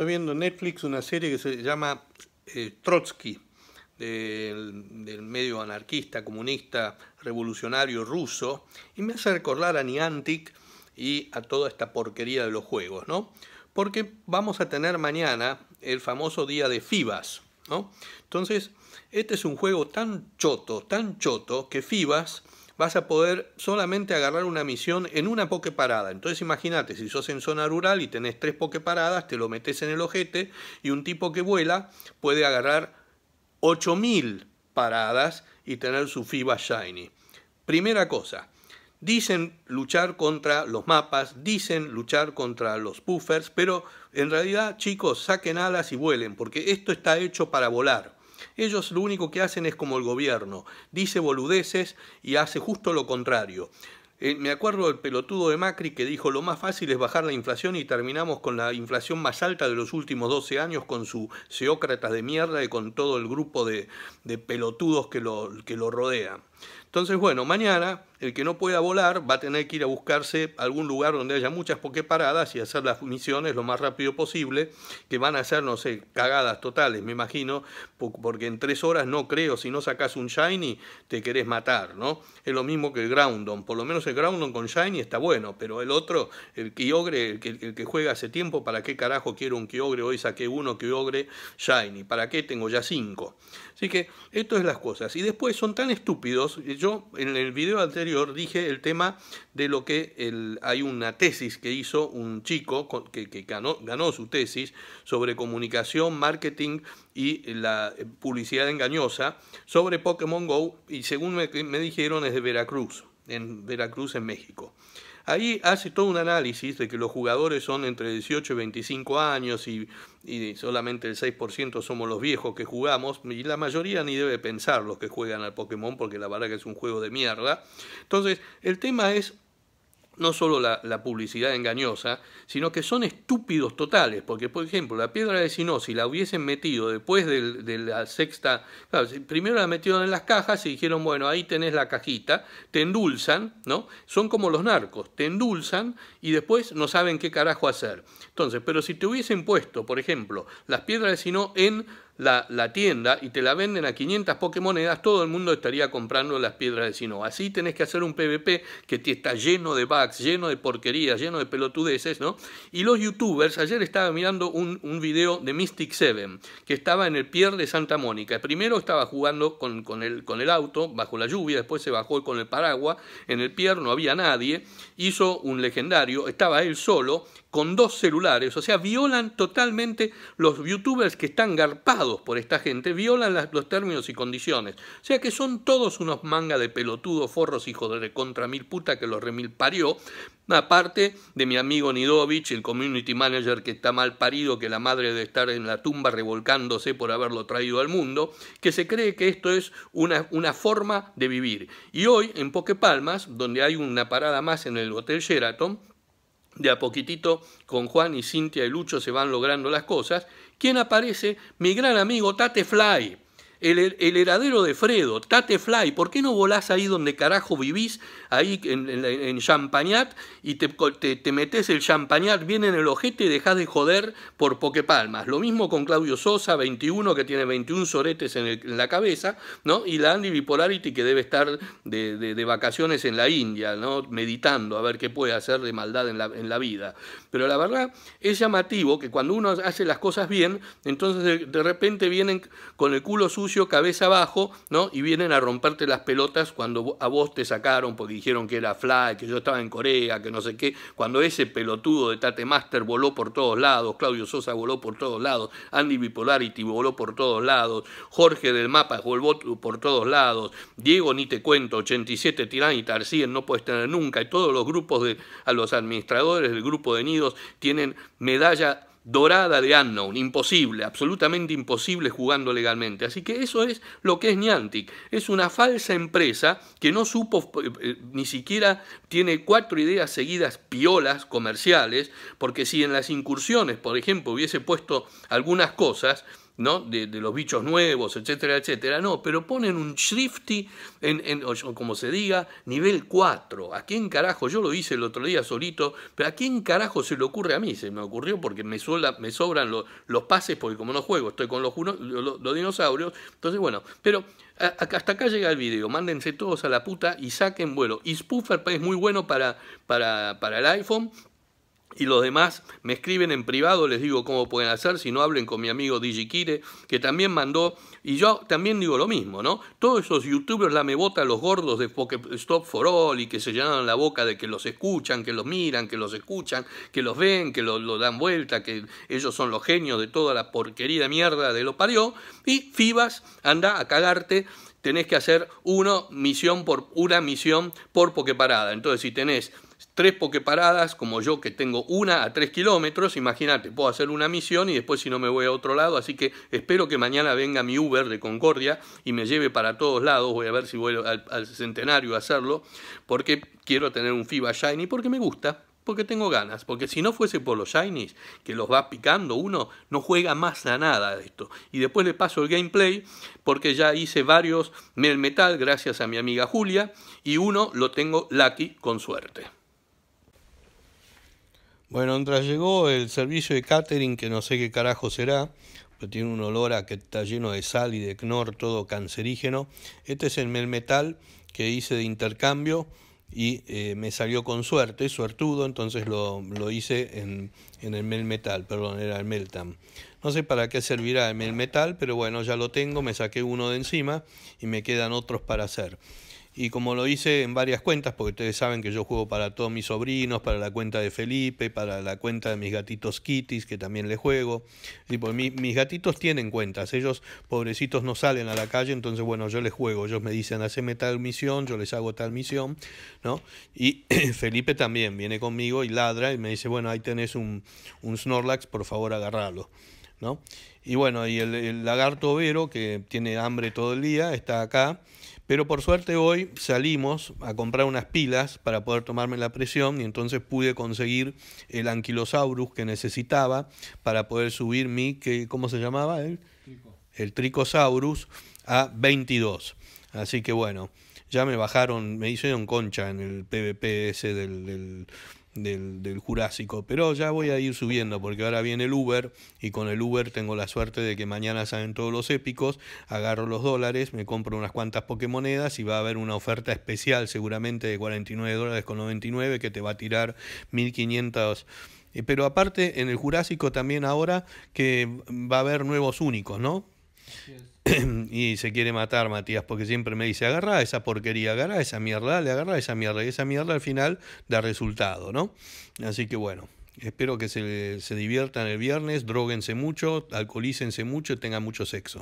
Estoy viendo en Netflix una serie que se llama eh, Trotsky, del, medio anarquista, comunista, revolucionario ruso, y me hace recordar a Niantic y a toda esta porquería de los juegos, ¿no? Porque vamos a tener mañana el famoso día de FIBAS, ¿no? Entonces, este es un juego tan choto, tan choto, que FIBAS vas a poder solamente agarrar una misión en una poque parada. Entonces imagínate, si sos en zona rural y tenés tres poke paradas, te lo metes en el ojete y un tipo que vuela puede agarrar 8000 paradas y tener su FIBA Shiny. Primera cosa, Dicen luchar contra los mapas, dicen luchar contra los puffers, pero en realidad, chicos, saquen alas y vuelen, porque esto está hecho para volar. Ellos lo único que hacen es como el gobierno, dice boludeces y hace justo lo contrario. Eh, me acuerdo del pelotudo de Macri que dijo lo más fácil es bajar la inflación y terminamos con la inflación más alta de los últimos 12 años con su seócratas de mierda y con todo el grupo de, pelotudos que lo, que lo rodean. Entonces, bueno, mañana el que no pueda volar va a tener que ir a buscarse algún lugar donde haya muchas pokeparadas y hacer las misiones lo más rápido posible, que van a ser, no sé, cagadas totales, me imagino, porque en tres horas no creo, si no sacas un Shiny, te querés matar, ¿no? Es lo mismo que el Groundon, por lo menos el Groundon con Shiny está bueno, pero el otro, el Kyogre, el que, el que juega hace tiempo, ¿para qué carajo quiero un Kyogre? Hoy saqué uno Kyogre Shiny, ¿para qué tengo ya cinco? Así que esto es las cosas. Y después son tan estúpidos yo en el video anterior dije el tema de lo que hay una tesis que hizo un chico que, ganó, su tesis sobre comunicación, marketing y la eh, publicidad engañosa sobre Pokémon Go y según me, me dijeron es de Veracruz, en Veracruz en México. Ahí hace todo un análisis de que los jugadores son entre 18 y 25 años y, solamente el 6% somos los viejos que jugamos y la mayoría ni debe pensar los que juegan al Pokémon porque la verdad que es un juego de mierda. Entonces, el tema es no solo la, publicidad engañosa, sino que son estúpidos totales, porque por ejemplo la piedra de Sinó, si la hubiesen metido después de la sexta, primero la metieron en las cajas y dijeron, bueno, ahí tenés la cajita, te endulzan, ¿no? Son como los narcos, te endulzan y después no saben qué carajo hacer. Entonces, pero si te hubiesen puesto, por ejemplo, las piedras de Sinó en la, tienda y te la venden a 500 Pokémonedas, todo el mundo estaría comprando las piedras de Sinova. Así tenés que hacer un PvP que te está lleno de bugs, lleno de porquerías, lleno de pelotudeces, ¿no? Y los youtubers, ayer estaba mirando un, video de Mystic Seven, que estaba en el pier de Santa Mónica. Primero estaba jugando con, el, con el auto, bajo la lluvia, después se bajó con el paraguas, en el pier no había nadie, hizo un legendario, estaba él solo, con dos celulares. O sea, violan totalmente los youtubers que están garpados por esta gente, violan los términos y condiciones. O sea que son todos unos mangas de pelotudos, forros, hijos de contra mil puta que los remil parió. Aparte de mi amigo Nidovich, el community manager que está mal parido, que la madre debe estar en la tumba revolcándose por haberlo traído al mundo, que se cree que esto es una, una forma de vivir. Y hoy, en Poque Palmas, donde hay una parada más en el Hotel Sheraton, de a poquitito con Juan y Cintia y Lucho se van logrando las cosas, quien aparece mi gran amigo Tate Fly el, el, heredero de Fredo, Tate Fly, ¿por qué no volás ahí donde carajo vivís, ahí en, en, Champagnat, y te, te, metés el Champagnat viene en el ojete y dejás de joder por palmas Lo mismo con Claudio Sosa, 21, que tiene 21 soretes en, la cabeza, ¿no? Y la Andy Bipolarity, que debe estar de, vacaciones en la India, ¿no? Meditando a ver qué puede hacer de maldad en la, vida. Pero la verdad es llamativo que cuando uno hace las cosas bien, entonces de, de repente vienen con el culo sucio cabeza abajo, ¿no? Y vienen a romperte las pelotas cuando a vos te sacaron porque dijeron que era fly, que yo estaba en Corea, que no sé qué. Cuando ese pelotudo de Tate Master voló por todos lados, Claudio Sosa voló por todos lados, Andy Bipolarity voló por todos lados, Jorge del Mapa voló por todos lados, Diego ni te cuento, 87 Tirán y Tarcien no puedes tener nunca. Y todos los grupos de, a los administradores del grupo de Nidos tienen medalla dorada de Unknown, imposible, absolutamente imposible jugando legalmente. Así que eso es lo que es Niantic, es una falsa empresa que no supo, eh, eh, ni siquiera tiene cuatro ideas seguidas piolas comerciales, porque si en las incursiones, por ejemplo, hubiese puesto algunas cosas, de, los bichos nuevos, etcétera, etcétera. No, pero ponen un Shrifty, en, en como se diga, nivel 4. ¿A quién carajo? Yo lo hice el otro día solito, pero ¿a quién carajo se le ocurre a mí? Se me ocurrió porque me, me sobran los pases, porque como no juego, estoy con los, dinosaurios. Entonces, bueno, pero hasta acá llega el video. Mándense todos a la puta y saquen vuelo. Y Spoofer es muy bueno para, para, para el iPhone. Y los demás me escriben en privado, les digo cómo pueden hacer, si no hablen con mi amigo Digikire, que también mandó, y yo también digo lo mismo, ¿no? Todos esos youtubers la me bota los gordos de Stop for All y que se llenan la boca de que los escuchan, que los miran, que los escuchan, que los ven, que los dan vuelta, que ellos son los genios de toda la porquería mierda de lo parió, y Fibas anda a cagarte tenés que hacer uno misión por una misión por pokeparada. Entonces, si tenés tres paradas como yo que tengo una a tres kilómetros, imagínate, puedo hacer una misión y después si no me voy a otro lado, así que espero que mañana venga mi Uber de Concordia y me lleve para todos lados, voy a ver si voy al, centenario a hacerlo, porque quiero tener un FIBA Shiny, porque me gusta, porque tengo ganas, porque si no fuese por los shinies, que los va picando uno, no juega más a nada de esto. Y después le paso el gameplay, porque ya hice varios Mel Metal gracias a mi amiga Julia, y uno lo tengo lucky con suerte. Bueno, mientras llegó el servicio de catering, que no sé qué carajo será, pero tiene un olor a que está lleno de sal y de cnor, todo cancerígeno. Este es el metal que hice de intercambio y eh, me salió con suerte, suertudo, entonces lo, hice en, en, el Mel Metal, perdón, era el Meltam. No sé para qué servirá el Mel Metal, pero bueno, ya lo tengo, me saqué uno de encima y me quedan otros para hacer. Y como lo hice en varias cuentas, porque ustedes saben que yo juego para todos mis sobrinos, para la cuenta de Felipe, para la cuenta de mis gatitos Kitties, que también le juego. Y pues mis gatitos tienen cuentas, ellos pobrecitos no salen a la calle, entonces bueno, yo les juego, ellos me dicen, haceme tal misión, yo les hago tal misión, ¿no? Y Felipe también viene conmigo y ladra y me dice, bueno, ahí tenés un, un Snorlax, por favor agarralo. Y bueno, y el, lagarto Vero, que tiene hambre todo el día, está acá. Pero por suerte hoy salimos a comprar unas pilas para poder tomarme la presión y entonces pude conseguir el anquilosaurus que necesitaba para poder subir mi, que, ¿cómo se llamaba él? El tricosaurus a 22. Así que bueno, ya me bajaron, me hicieron concha en el PVPS del del, del, Jurásico, pero ya voy a ir subiendo porque ahora viene el Uber y con el Uber tengo la suerte de que mañana salen todos los épicos, agarro los dólares, me compro unas cuantas Pokémonedas y va a haber una oferta especial seguramente de 49 dólares con 99 que te va a tirar 1500 eh, pero aparte en el Jurásico también ahora que va a haber nuevos únicos, ¿no? y se quiere matar Matías porque siempre me dice, agarra esa porquería, agarra esa mierda, le agarra esa mierda y esa mierda al final da resultado, ¿no? Así que bueno. Espero que se, se diviertan el viernes, droguense mucho, alcoholícense mucho y tengan mucho sexo.